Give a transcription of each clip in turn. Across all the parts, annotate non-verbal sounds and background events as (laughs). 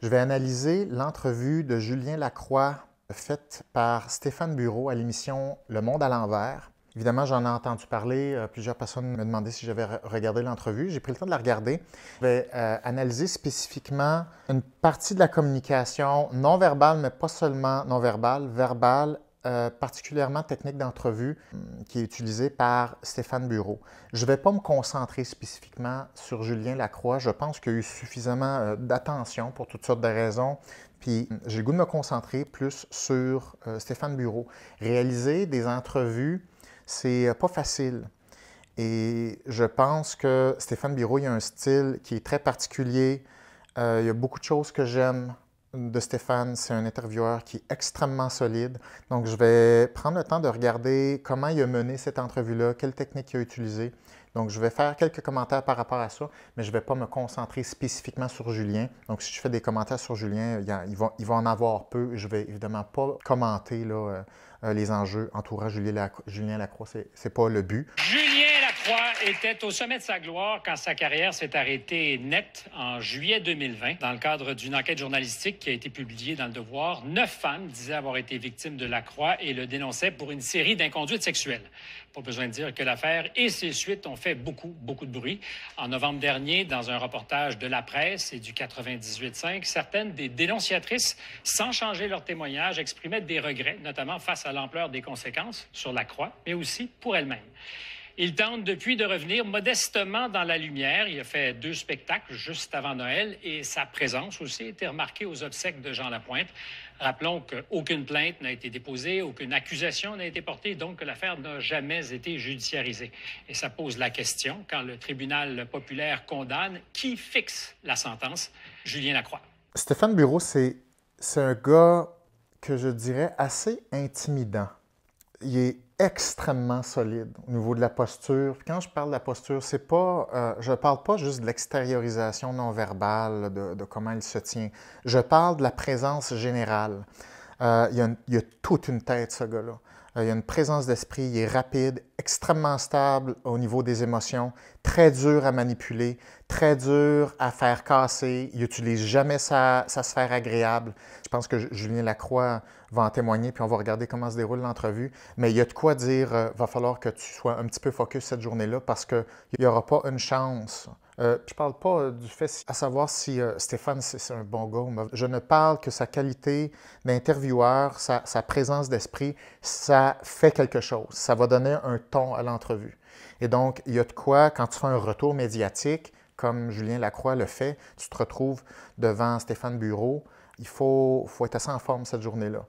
Je vais analyser l'entrevue de Julien Lacroix faite par Stéphane Bureau à l'émission Le Monde à l'envers. Évidemment, j'en ai entendu parler. Euh, plusieurs personnes me demandaient si j'avais regardé l'entrevue. J'ai pris le temps de la regarder. Je vais euh, analyser spécifiquement une partie de la communication non verbale, mais pas seulement non verbale, verbale euh, particulièrement technique d'entrevue hum, qui est utilisée par Stéphane Bureau. Je ne vais pas me concentrer spécifiquement sur Julien Lacroix. Je pense qu'il y a eu suffisamment euh, d'attention pour toutes sortes de raisons. Puis hum, j'ai le goût de me concentrer plus sur euh, Stéphane Bureau. Réaliser des entrevues, c'est pas facile. Et je pense que Stéphane Bureau, il a un style qui est très particulier. il y a beaucoup de choses que j'aime de Stéphane, c'est un intervieweur qui est extrêmement solide. Donc, je vais prendre le temps de regarder comment il a mené cette entrevue-là, quelle technique il a utilisée. Donc, je vais faire quelques commentaires par rapport à ça, mais je ne vais pas me concentrer spécifiquement sur Julien. Donc, si je fais des commentaires sur Julien, il va, en avoir peu. Je ne vais évidemment pas commenter euh, euh, les enjeux entourant Julien Lacroix. Ce n'est pas le but était au sommet de sa gloire quand sa carrière s'est arrêtée nette en juillet 2020 dans le cadre d'une enquête journalistique qui a été publiée dans Le Devoir. Neuf femmes disaient avoir été victimes de la croix et le dénonçaient pour une série d'inconduites sexuelles. Pas besoin de dire que l'affaire et ses suites ont fait beaucoup, beaucoup de bruit. En novembre dernier, dans un reportage de la presse et du 98.5, certaines des dénonciatrices, sans changer leur témoignage, exprimaient des regrets, notamment face à l'ampleur des conséquences sur la croix, mais aussi pour elles-mêmes. Il tente depuis de revenir modestement dans la lumière. Il a fait deux spectacles juste avant Noël et sa présence aussi a été remarquée aux obsèques de Jean Lapointe. Rappelons qu'aucune plainte n'a été déposée, aucune accusation n'a été portée, donc l'affaire n'a jamais été judiciarisée. Et ça pose la question, quand le tribunal populaire condamne, qui fixe la sentence? Julien Lacroix. Stéphane Bureau, c'est un gars que je dirais assez intimidant. Il est extrêmement solide au niveau de la posture. quand je parle de la posture, c'est pas, euh, je parle pas juste de l'extériorisation non verbale, de, comment il se tient. Je parle de la présence générale. Euh, il, y a, toute une tête, ce gars-là. Euh, il y a une présence d'esprit, il est rapide, extrêmement stable au niveau des émotions, très dur à manipuler, très dur à faire casser. Il n'utilise jamais sa, se sphère agréable. Je pense que Julien Lacroix va en témoigner, puis on va regarder comment se déroule l'entrevue. Mais il y a de quoi dire, il euh, va falloir que tu sois un petit peu focus cette journée-là parce qu'il n'y aura pas une chance. Euh, je ne parle pas euh, du fait à savoir si Stéphane, c'est un bon gars. Mais je ne parle que sa qualité d'intervieweur, sa, sa, présence d'esprit, ça fait quelque chose. Ça va donner un ton à l'entrevue. Et donc, il y a de quoi, quand tu fais un retour médiatique, comme Julien Lacroix le fait, tu te retrouves devant Stéphane Bureau, il faut, être assez en forme cette journée-là.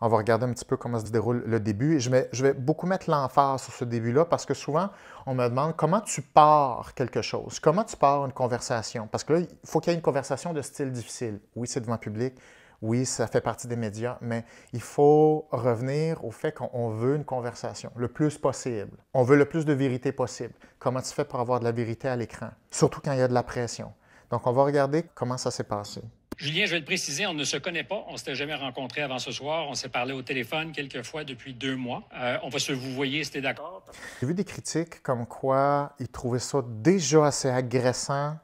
On va regarder un petit peu comment se déroule le début. je, vais, beaucoup mettre l'emphase sur ce début-là parce que souvent, on me demande comment tu pars quelque chose, comment tu pars une conversation. Parce que là, il faut qu'il y ait une conversation de style difficile. Oui, c'est devant public, oui, ça fait partie des médias, mais il faut revenir au fait qu'on veut une conversation le plus possible. On veut le plus de vérité possible. Comment tu fais pour avoir de la vérité à l'écran, surtout quand il y a de la pression? Donc, on va regarder comment ça s'est passé. Julien, je vais te préciser, on ne se connaît pas. On s'était jamais rencontré avant ce soir. On s'est parlé au téléphone quelques fois depuis deux mois. Euh, on va se vous voyez, c'était d'accord? J'ai vu des critiques comme quoi ils trouvaient ça déjà assez agressant,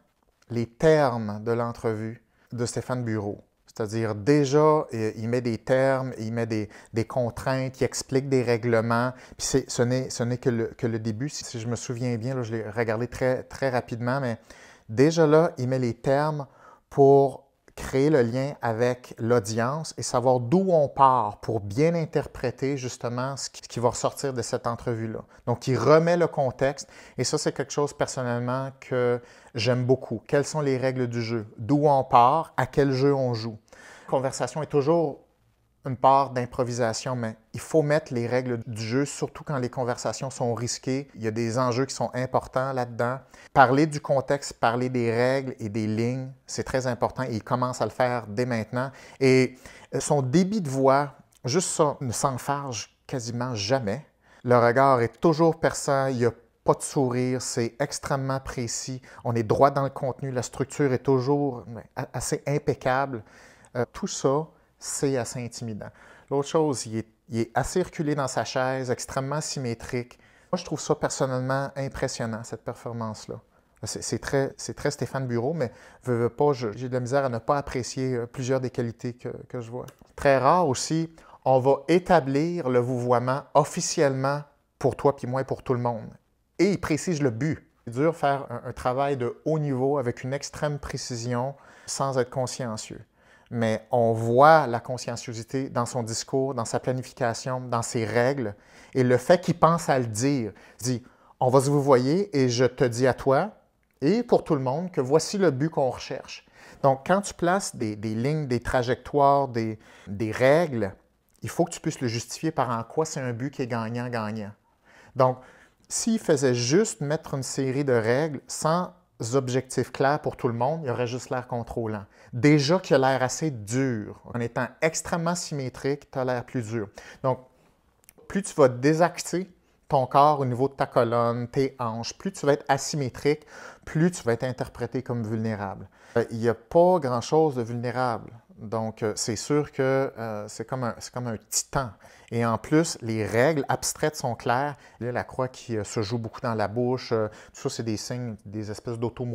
les termes de l'entrevue de Stéphane Bureau. C'est-à-dire, déjà, euh, il met des termes, il met des, contraintes, il explique des règlements. Puis ce n'est que le, que le, début. Si je me souviens bien, là, je l'ai regardé très, très rapidement, mais déjà là, il met les termes pour créer le lien avec l'audience et savoir d'où on part pour bien interpréter justement ce qui va ressortir de cette entrevue-là. Donc, il remet le contexte et ça, c'est quelque chose personnellement que j'aime beaucoup. Quelles sont les règles du jeu? D'où on part? À quel jeu on joue? La conversation est toujours une part d'improvisation, mais il faut mettre les règles du jeu, surtout quand les conversations sont risquées. Il y a des enjeux qui sont importants là-dedans. Parler du contexte, parler des règles et des lignes, c'est très important et il commence à le faire dès maintenant. Et euh, son débit de voix, juste ça, ne s'enfarge quasiment jamais. Le regard est toujours perçant, il n'y a pas de sourire, c'est extrêmement précis, on est droit dans le contenu, la structure est toujours assez impeccable. Euh, tout ça, c'est assez intimidant. L'autre chose, il est, assez reculé dans sa chaise, extrêmement symétrique. Moi, je trouve ça personnellement impressionnant, cette performance-là. C'est très, Stéphane Bureau, mais je veux pas, j'ai de la misère à ne pas apprécier euh, plusieurs des qualités que, je vois. Très rare aussi, on va établir le vouvoiement officiellement pour toi, puis moi, et pour tout le monde. Et il précise le but. C'est dur faire un travail de haut niveau avec une extrême précision sans être consciencieux mais on voit la conscienciosité dans son discours, dans sa planification, dans ses règles, et le fait qu'il pense à le dire. Il dit, on va se vous voyez et je te dis à toi et pour tout le monde que voici le but qu'on recherche. Donc, quand tu places des, lignes, des trajectoires, des, des règles, il faut que tu puisses le justifier par en quoi c'est un but qui est gagnant-gagnant. Donc, s'il faisait juste mettre une série de règles sans objectifs clairs pour tout le monde, il y aurait juste l'air contrôlant. Déjà qu'il a l'air assez dur. En étant extrêmement symétrique, tu as l'air plus dur. Donc, plus tu vas désaxer ton corps au niveau de ta colonne, tes hanches, plus tu vas être asymétrique, plus tu vas être interprété comme vulnérable. Euh, il n'y a pas grand-chose de vulnérable donc, euh, c'est sûr que euh, c'est comme, un, comme un titan. Et en plus, les règles abstraites sont claires. Là, la croix qui euh, se joue beaucoup dans la bouche, tout ça, c'est des signes, des espèces dauto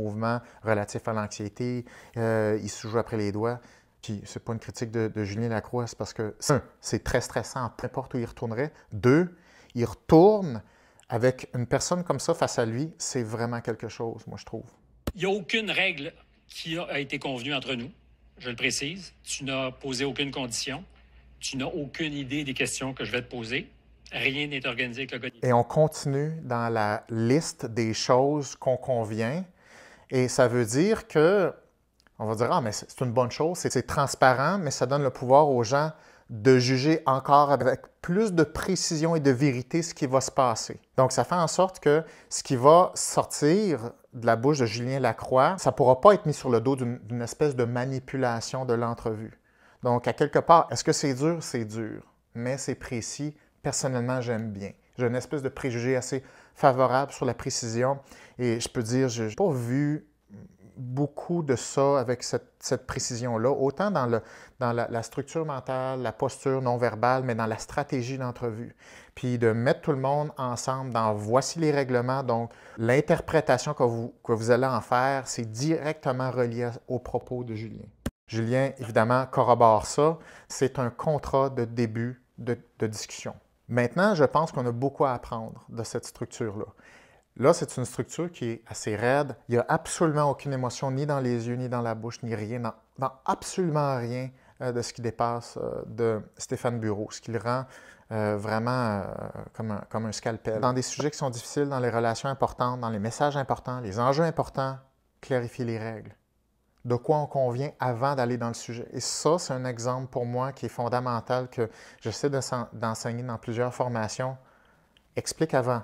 relatifs à l'anxiété. il se joue après les doigts. Puis, c'est pas une critique de, de Julien Lacroix, c'est parce que, un, c'est très stressant, peu importe où il retournerait. Deux, il retourne avec une personne comme ça face à lui, c'est vraiment quelque chose, moi, je trouve. Il n'y a aucune règle qui a été convenue entre nous je le précise, tu n'as posé aucune condition, tu n'as aucune idée des questions que je vais te poser. Rien n'est organisé avec le Et on continue dans la liste des choses qu'on convient. Et ça veut dire que, on va dire, ah, mais c'est une bonne chose, c'est transparent, mais ça donne le pouvoir aux gens de juger encore avec plus de précision et de vérité ce qui va se passer. Donc, ça fait en sorte que ce qui va sortir de la bouche de Julien Lacroix, ça ne pourra pas être mis sur le dos d'une espèce de manipulation de l'entrevue. Donc, à quelque part, est-ce que c'est dur? C'est dur, mais c'est précis. Personnellement, j'aime bien. J'ai une espèce de préjugé assez favorable sur la précision et je peux dire, je n'ai pas vu beaucoup de ça avec cette, précision-là, autant dans, la, structure mentale, la posture non verbale, mais dans la stratégie d'entrevue. Puis de mettre tout le monde ensemble dans voici les règlements, donc l'interprétation que vous, allez en faire, c'est directement relié aux propos de Julien. Julien, évidemment, corrobore ça. C'est un contrat de début de discussion. Maintenant, je pense qu'on a beaucoup à apprendre de cette structure-là. Là, c'est une structure qui est assez raide. Il n'y a absolument aucune émotion, ni dans les yeux, ni dans la bouche, ni rien, dans, absolument rien euh, de ce qui dépasse euh, de Stéphane Bureau, ce qui le rend euh, vraiment comme, un, comme, un, scalpel. Dans des sujets qui sont difficiles, dans les relations importantes, dans les messages importants, les enjeux importants, clarifier les règles. De quoi on convient avant d'aller dans le sujet. Et ça, c'est un exemple pour moi qui est fondamental que j'essaie d'enseigner dans plusieurs formations. Explique avant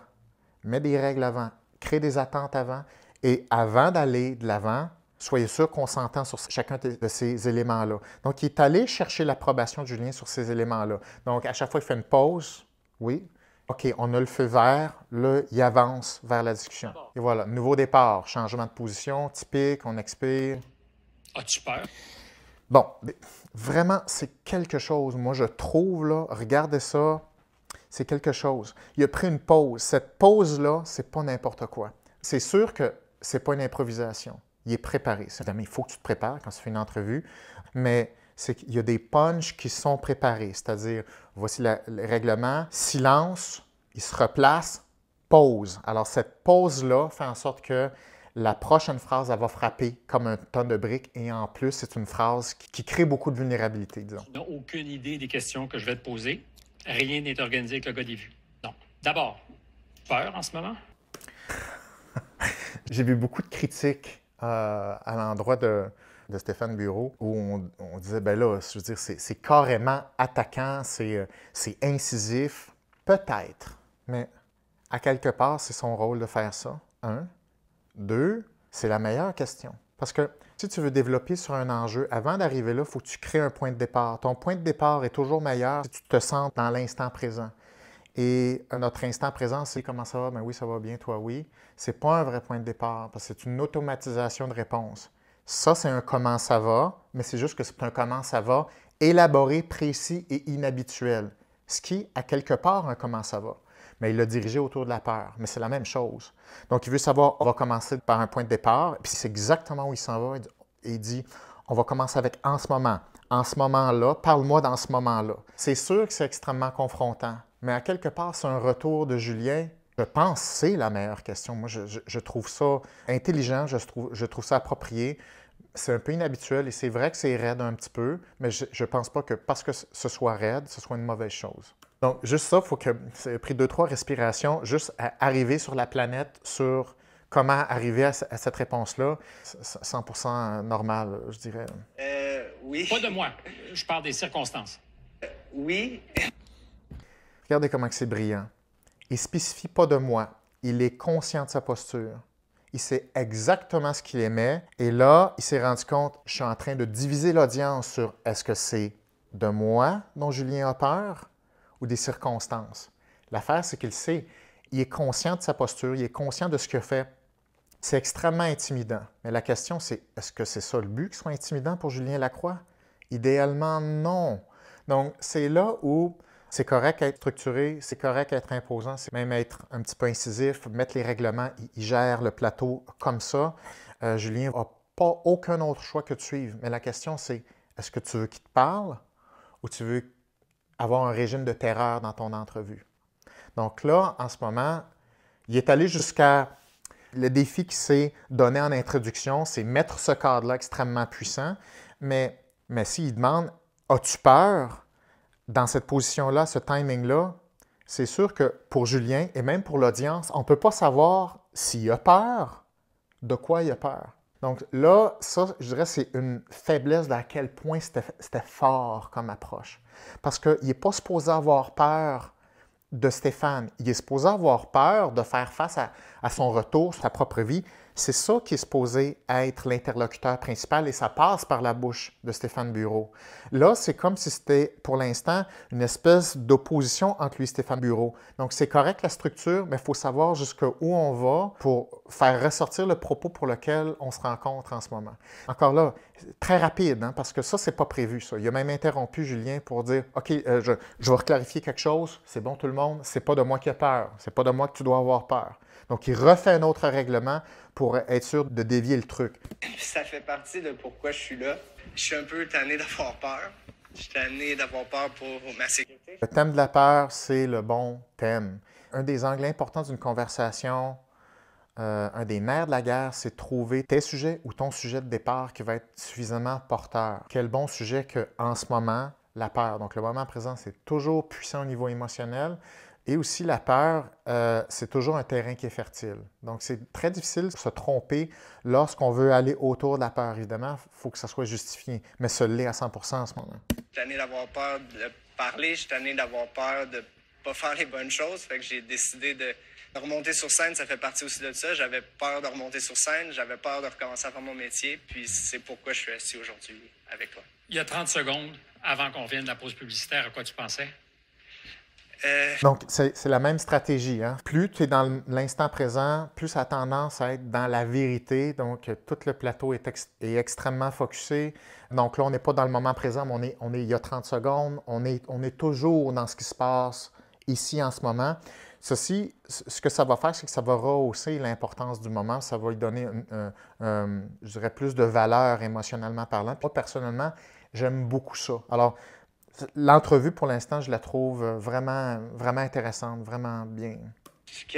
mets des règles avant, crée des attentes avant, et avant d'aller de l'avant, soyez sûr qu'on s'entend sur chacun de ces éléments-là. Donc, il est allé chercher l'approbation du lien sur ces éléments-là. Donc, à chaque fois, il fait une pause, oui. OK, on a le feu vert, là, il avance vers la discussion. Et voilà, nouveau départ, changement de position, typique, on expire. Ah tu Bon, vraiment, c'est quelque chose, moi, je trouve, là, regardez ça, c'est quelque chose. Il a pris une pause. Cette pause-là, c'est pas n'importe quoi. C'est sûr que c'est pas une improvisation. Il est préparé. cest il faut que tu te prépares quand tu fais une entrevue, mais il y a des punchs » qui sont préparés. C'est-à-dire, voici le règlement, silence, il se replace, pause. Alors, cette pause-là fait en sorte que la prochaine phrase, elle va frapper comme un ton de briques. Et en plus, c'est une phrase qui, crée beaucoup de vulnérabilité, disons. Tu n'as aucune idée des questions que je vais te poser rien n'est organisé avec le gars des vues. Non. D'abord, peur en ce moment? (laughs) J'ai vu beaucoup de critiques euh, à l'endroit de, Stéphane Bureau où on, on, disait, ben là, je veux dire, c'est carrément attaquant, euh, c'est incisif. Peut-être, mais à quelque part, c'est son rôle de faire ça. Un. Deux, c'est la meilleure question. Parce que si tu veux développer sur un enjeu, avant d'arriver là, il faut que tu crées un point de départ. Ton point de départ est toujours meilleur si tu te sens dans l'instant présent. Et euh, notre instant présent, c'est comment ça va? Ben oui, ça va bien, toi oui. C'est pas un vrai point de départ parce que c'est une automatisation de réponse. Ça, c'est un comment ça va, mais c'est juste que c'est un comment ça va élaboré, précis et inhabituel. Ce qui, à quelque part, un comment ça va mais il l'a dirigé autour de la peur. Mais c'est la même chose. Donc, il veut savoir, on va commencer par un point de départ, puis c'est exactement où il s'en va. Et il dit, on va commencer avec en ce moment, en ce moment-là, parle-moi dans ce moment-là. C'est sûr que c'est extrêmement confrontant, mais à quelque part, c'est un retour de Julien. Je pense que c'est la meilleure question. Moi, je, trouve ça intelligent, je trouve, je trouve ça approprié c'est un peu inhabituel et c'est vrai que c'est raide un petit peu, mais je ne pense pas que parce que ce soit raide, ce soit une mauvaise chose. Donc, juste ça, il faut que ça pris deux, trois respirations juste à arriver sur la planète, sur comment arriver à, cette réponse-là. 100 normal, je dirais. Euh, oui. Pas de moi. Je parle des circonstances. Euh, oui. Regardez comment c'est brillant. Il spécifie pas de moi. Il est conscient de sa posture. Il sait exactement ce qu'il aimait. Et là, il s'est rendu compte, je suis en train de diviser l'audience sur est-ce que c'est de moi dont Julien a peur ou des circonstances. L'affaire, c'est qu'il sait. Il est conscient de sa posture, il est conscient de ce qu'il fait. C'est extrêmement intimidant. Mais la question, c'est est-ce que c'est ça le but qu'il soit intimidant pour Julien Lacroix? Idéalement, non. Donc, c'est là où c'est correct à être structuré, c'est correct à imposant, c'est même être un petit peu incisif, mettre les règlements, il, gère le plateau comme ça. Euh, Julien n'a pas aucun autre choix que de suivre. Mais la question, c'est est-ce que tu veux qu'il te parle ou tu veux avoir un régime de terreur dans ton entrevue. Donc là, en ce moment, il est allé jusqu'à... Le défi qui s'est donné en introduction, c'est mettre ce cadre-là extrêmement puissant, mais, mais s'il demande, as-tu peur dans cette position-là, ce timing-là, c'est sûr que pour Julien et même pour l'audience, on ne peut pas savoir s'il a peur, de quoi il a peur. Donc là, ça, je dirais, c'est une faiblesse d'à quel point c'était fort comme approche. Parce qu'il n'est pas supposé avoir peur de Stéphane. Il est supposé avoir peur de faire face à, à son retour, sa propre vie, c'est ça qui est supposé être l'interlocuteur principal et ça passe par la bouche de Stéphane Bureau. Là, c'est comme si c'était pour l'instant une espèce d'opposition entre lui et Stéphane Bureau. Donc, c'est correct la structure, mais il faut savoir jusqu'où on va pour faire ressortir le propos pour lequel on se rencontre en ce moment. Encore là, très rapide, hein, parce que ça, c'est pas prévu, ça. Il a même interrompu Julien pour dire OK, euh, je, vais reclarifier quelque chose, c'est bon tout le monde, c'est pas de moi qui a peur, c'est pas de moi que tu dois avoir peur. Donc, il refait un autre règlement pour être sûr de dévier le truc. Ça fait partie de pourquoi je suis là. Je suis un peu tanné d'avoir peur. Je suis tanné d'avoir peur pour ma sécurité. Le thème de la peur, c'est le bon thème. Un des angles importants d'une conversation, euh, un des nerfs de la guerre, c'est trouver tes sujets ou ton sujet de départ qui va être suffisamment porteur. Quel bon sujet que en ce moment, la peur. Donc le moment présent, c'est toujours puissant au niveau émotionnel, et aussi, la peur, euh, c'est toujours un terrain qui est fertile. Donc, c'est très difficile de se tromper lorsqu'on veut aller autour de la peur. Évidemment, il faut que ça soit justifié, mais se l'est à 100 en ce moment. Je d'avoir peur de parler, je d'avoir peur de pas faire les bonnes choses. Fait que j'ai décidé de remonter sur scène, ça fait partie aussi de ça. J'avais peur de remonter sur scène, j'avais peur de recommencer à faire mon métier, puis c'est pourquoi je suis assis aujourd'hui avec toi. Il y a 30 secondes avant qu'on vienne de la pause publicitaire, à quoi tu pensais? Euh, Donc, c'est la même stratégie. Hein. Plus tu es dans l'instant présent, plus ça a tendance à être dans la vérité. Donc, euh, tout le plateau est, est extrêmement focusé. Donc là, on n'est pas dans le moment présent, mais on est, on est il y a 30 secondes. On est, on est toujours dans ce qui se passe ici en ce moment. Ceci, ce que ça va faire, c'est que ça va rehausser l'importance du moment, ça va lui donner, je dirais, plus de valeur émotionnellement parlant. moi, personnellement, j'aime beaucoup ça. Alors, l'entrevue, pour l'instant, je la trouve euh, vraiment, vraiment intéressante, vraiment bien.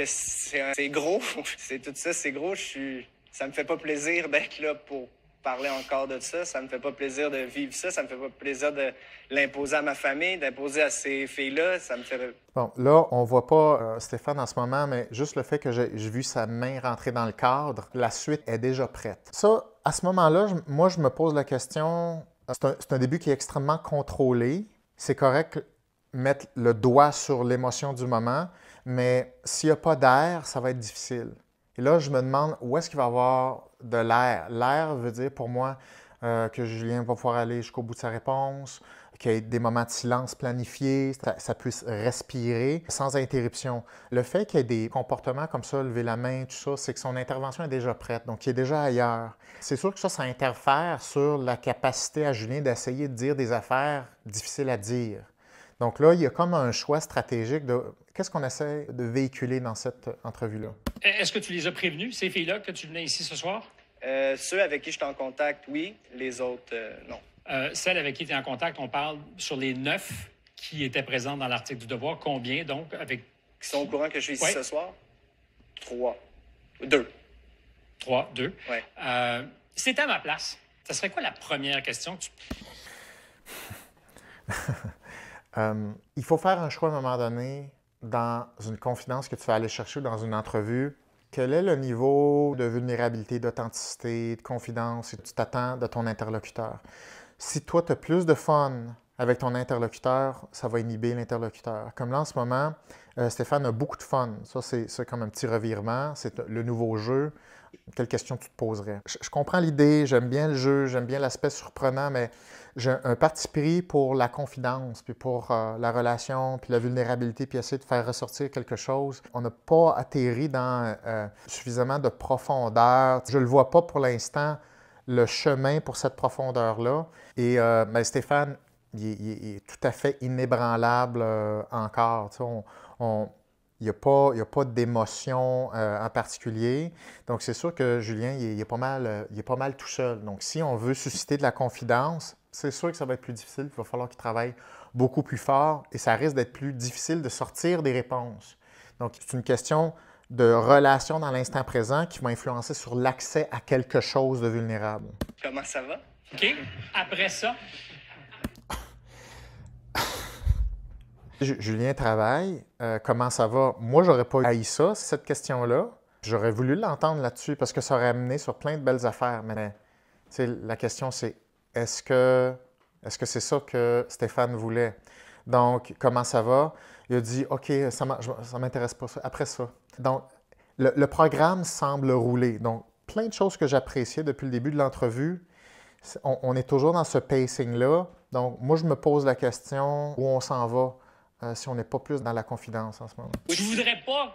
C'est gros. (laughs) C'est tout ça, c'est gros. Je suis... Ça me fait pas plaisir d'être là pour parler encore de ça. Ça me fait pas plaisir de vivre ça. Ça me fait pas plaisir de l'imposer à ma famille, d'imposer à ces filles-là. Ça me fait. Bon, là, on voit pas euh, Stéphane en ce moment, mais juste le fait que j'ai vu sa main rentrer dans le cadre, la suite est déjà prête. Ça, à ce moment-là, moi, je me pose la question. Euh, c'est un début qui est extrêmement contrôlé c'est correct mettre le doigt sur l'émotion du moment, mais s'il n'y a pas d'air, ça va être difficile. Et là, je me demande où est-ce qu'il va y avoir de l'air. L'air veut dire pour moi euh, que Julien va pouvoir aller jusqu'au bout de sa réponse, qu'il y ait des moments de silence planifiés, ça, ça puisse respirer sans interruption. Le fait qu'il y ait des comportements comme ça, lever la main, tout ça, c'est que son intervention est déjà prête, donc il est déjà ailleurs. C'est sûr que ça, ça interfère sur la capacité à Julien d'essayer de dire des affaires difficiles à dire. Donc là, il y a comme un choix stratégique de qu'est-ce qu'on essaie de véhiculer dans cette entrevue-là. Est-ce que tu les as prévenus, ces filles-là, que tu venais ici ce soir? Euh, ceux avec qui je suis en contact, oui. Les autres, euh, non. Euh, celles avec qui tu es en contact, on parle sur les neuf qui étaient présents dans l'article du Devoir. Combien, donc, avec... Qui sont au courant que je suis ici ce soir? Trois. Deux. Trois, deux. Oui. C'est à ma place. Ça serait quoi la première question que tu... (laughs) il faut faire un choix à un moment donné dans une confidence que tu vas aller chercher dans une entrevue quel est le niveau de vulnérabilité, d'authenticité, de confidence que tu t'attends de ton interlocuteur? Si toi, tu as plus de fun avec ton interlocuteur, ça va inhiber l'interlocuteur. Comme là, en ce moment, euh, Stéphane a beaucoup de fun. Ça, c'est comme un petit revirement. C'est le nouveau jeu. Quelle question tu te poserais? Je, comprends l'idée, j'aime bien le jeu, j'aime bien l'aspect surprenant, mais j'ai un parti pris pour la confidence, puis pour euh, la relation, puis la vulnérabilité, puis essayer de faire ressortir quelque chose. On n'a pas atterri dans euh, suffisamment de profondeur. Je ne le vois pas pour l'instant, le chemin pour cette profondeur-là. Et euh, Stéphane, il, est tout à fait inébranlable euh, encore. on, il n'y a pas, pas d'émotion euh, en particulier. Donc, c'est sûr que Julien, il est, pas mal, euh, il est pas mal tout seul. Donc, si on veut susciter de la confidence, c'est sûr que ça va être plus difficile. Il va falloir qu'il travaille beaucoup plus fort et ça risque d'être plus difficile de sortir des réponses. Donc, c'est une question de relation dans l'instant présent qui va influencer sur l'accès à quelque chose de vulnérable. Comment ça va? OK. Après ça, Julien travaille. Euh, comment ça va? Moi, j'aurais pas haï ça, cette question-là. J'aurais voulu l'entendre là-dessus parce que ça aurait amené sur plein de belles affaires. Mais la question, c'est est-ce que est-ce que c'est ça que Stéphane voulait? Donc, comment ça va? Il a dit OK, ça m'intéresse pas, après ça. Donc, le, programme semble rouler. Donc, plein de choses que j'appréciais depuis le début de l'entrevue. on est toujours dans ce pacing-là. Donc, moi, je me pose la question où on s'en va. Euh, si on n'est pas plus dans la confidence en ce moment. Je voudrais pas,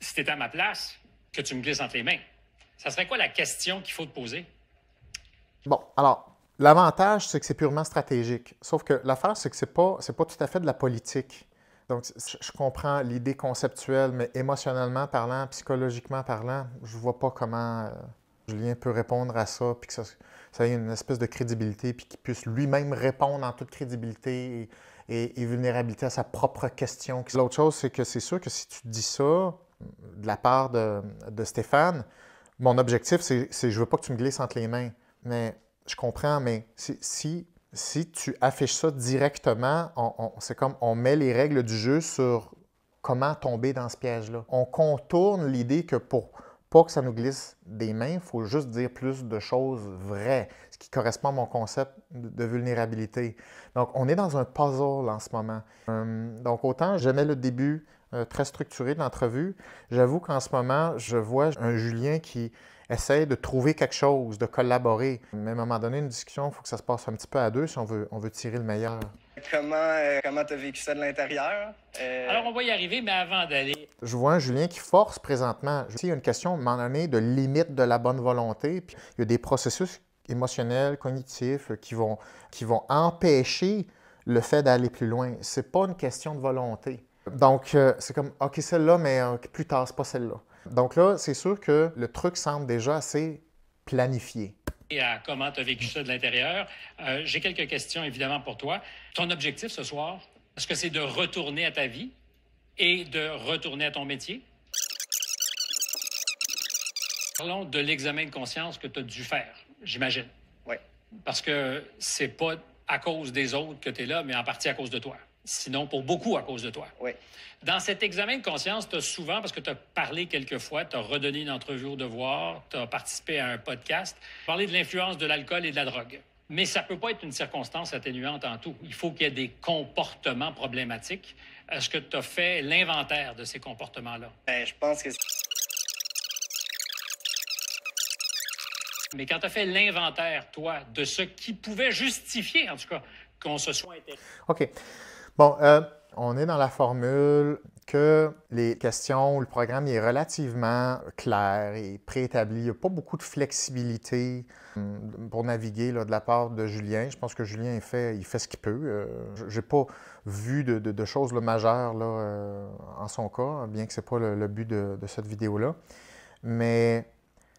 si tu à ma place, que tu me glisses entre les mains. Ça serait quoi la question qu'il faut te poser? Bon, alors, l'avantage, c'est que c'est purement stratégique. Sauf que l'affaire, c'est que c'est pas, c'est pas tout à fait de la politique. Donc, je comprends l'idée conceptuelle, mais émotionnellement parlant, psychologiquement parlant, je vois pas comment euh, Julien peut répondre à ça, puis que ça, ait une espèce de crédibilité, puis qu'il puisse lui-même répondre en toute crédibilité et, vulnérabilité à sa propre question. L'autre chose, c'est que c'est sûr que si tu dis ça de la part de, Stéphane, mon objectif, c'est je veux pas que tu me glisses entre les mains. Mais je comprends, mais si, si, tu affiches ça directement, on, on, c'est comme on met les règles du jeu sur comment tomber dans ce piège-là. On contourne l'idée que pour, pas que ça nous glisse des mains, il faut juste dire plus de choses vraies, ce qui correspond à mon concept de vulnérabilité. Donc, on est dans un puzzle en ce moment. Euh, donc, autant j'aimais le début euh, très structuré de l'entrevue, j'avoue qu'en ce moment, je vois un Julien qui essaye de trouver quelque chose, de collaborer. Mais à un moment donné, une discussion, il faut que ça se passe un petit peu à deux si on veut, on veut tirer le meilleur. Comment tu euh, comment vécu ça de l'intérieur? Euh, Alors, on va y arriver, mais avant d'aller... Je vois un Julien qui force présentement. Il y a une question, à un moment donné, de limite de la bonne volonté. Puis, il y a des processus émotionnels, cognitifs, euh, qui vont, qui vont empêcher le fait d'aller plus loin. C'est pas une question de volonté. Donc, c'est comme, OK, celle-là, mais plus tard, c'est pas celle-là. Donc là, c'est sûr que le truc semble déjà assez planifié à comment tu as vécu ça de l'intérieur. Euh, j'ai quelques questions, évidemment, pour toi. Ton objectif ce soir, est-ce que c'est de retourner à ta vie et de retourner à ton métier? Parlons de l'examen de conscience que tu as dû faire, j'imagine. Oui. Parce que c'est pas à cause des autres que tu es là, mais en partie à cause de toi sinon pour beaucoup à cause de toi. Oui. Dans cet examen de conscience, tu as souvent, parce que tu as parlé quelques fois, tu as redonné une entrevue au devoir, tu as participé à un podcast, parlé de l'influence de l'alcool et de la drogue. Mais ça ne peut pas être une circonstance atténuante en tout. Il faut qu'il y ait des comportements problématiques. Est-ce que tu as fait l'inventaire de ces comportements-là? Ben, je pense que... Mais quand tu as fait l'inventaire, toi, de ce qui pouvait justifier, en tout cas, qu'on se soit intéressé. OK. Bon, euh, on est dans la formule que les questions, le programme est relativement clair et préétabli. Il n'y a pas beaucoup de flexibilité hum, pour naviguer de la part de Julien. Je pense que Julien fait, il fait ce qu'il peut. Euh, je n'ai pas vu de, choses majeures là, euh, en son cas, bien que ce n'est pas le, but de, cette vidéo-là. Mais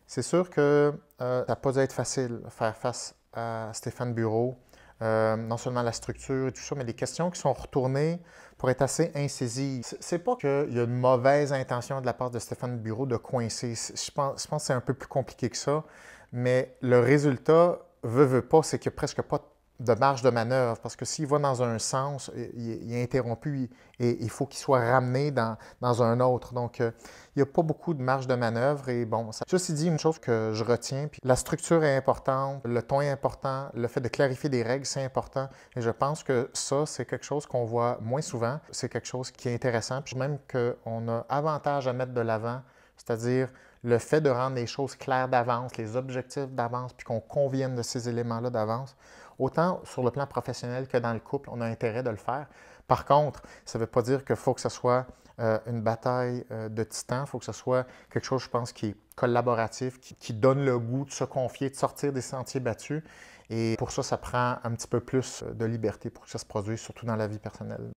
c'est sûr que ça n'a pas dû être facile faire face à Stéphane Bureau euh, non seulement la structure et tout ça, mais les questions qui sont retournées pour être assez insaisies. C'est pas qu'il y a une mauvaise intention de la part de Stéphane Bureau de coincer. Je pense, je pense que c'est un peu plus compliqué que ça, mais le résultat, veut, veut pas, c'est qu'il n'y a presque pas de marge de manœuvre, parce que s'il va dans un sens, il, est interrompu et il faut qu'il soit ramené dans, un autre. Donc, euh, il n'y a pas beaucoup de marge de manœuvre. Et bon, ça, ceci dit, une chose que je retiens, puis la structure est importante, le ton est important, le fait de clarifier des règles, c'est important. Et je pense que ça, c'est quelque chose qu'on voit moins souvent. C'est quelque chose qui est intéressant. Puis même qu'on a avantage à mettre de l'avant, c'est-à-dire le fait de rendre les choses claires d'avance, les objectifs d'avance, puis qu'on convienne de ces éléments-là d'avance, autant sur le plan professionnel que dans le couple, on a intérêt de le faire. Par contre, ça ne veut pas dire qu'il faut que ce soit euh, une bataille euh, de titans. Il faut que ce soit quelque chose, je pense, qui est collaboratif, qui, qui, donne le goût de se confier, de sortir des sentiers battus. Et pour ça, ça prend un petit peu plus euh, de liberté pour que ça se produise, surtout dans la vie personnelle.